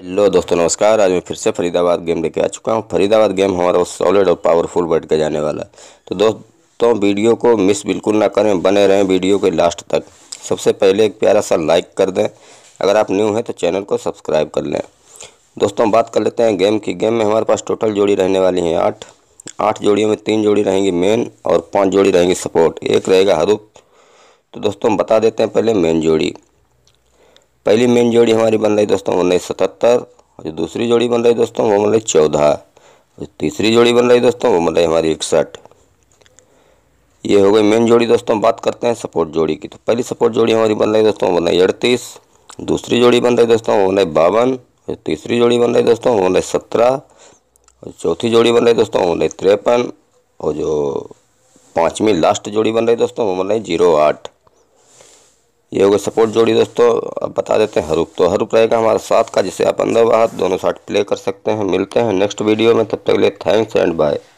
hello दोस्तों नमस्कार आज मैं फिर से फरीदाबाद गेम लेके आ चुका हूँ फरीदाबाद गेम हमारा सॉलिड और पावरफुल बैठ के जाने वाला है तो दोस्तों वीडियो को मिस बिल्कुल ना करें बने रहें वीडियो के लास्ट तक सबसे पहले एक प्यारा सा लाइक कर दें अगर आप न्यू हैं तो चैनल को सब्सक्राइब कर लें दोस्तों बात कर लेते हैं गेम की गेम में हमारे पास टोटल जोड़ी रहने वाली हैं आठ आठ जोड़ियों में तीन जोड़ी रहेंगी मेन और पाँच जोड़ी रहेंगी सपोर्ट एक रहेगा हरूप तो दोस्तों बता देते हैं पहले मेन जोड़ी पहली मेन जोड़ी हमारी बन रही दोस्तों उन्नीस सतहत्तर और जो दूसरी जोड़ी बन रही दोस्तों वो बन रही चौदह और तीसरी जोड़ी बन रही दोस्तों वो बन रही हमारी इकसठ ये हो गई मेन जोड़ी दोस्तों बात करते हैं सपोर्ट जोड़ी की तो पहली सपोर्ट जोड़ी हमारी बन रही दोस्तों बन रही अड़तीस दूसरी जोड़ी बन रही दोस्तों वो बन रही बावन और तीसरी जोड़ी बन रही दोस्तों वो बन रही सत्रह और चौथी जोड़ी बन रही दोस्तों वो बन रही तिरपन और जो पाँचवीं लास्ट जोड़ी बन रही दोस्तों वो बन रही जीरो आठ ये हो गए सपोर्ट जोड़ी दोस्तों अब बता देते हैं हरूप तो हरूप रहेगा हमारा साथ का जिसे आप अंदर बाहर दोनों साथ प्ले कर सकते हैं मिलते हैं नेक्स्ट वीडियो में तब तक के लिए थैंक्स एंड बाय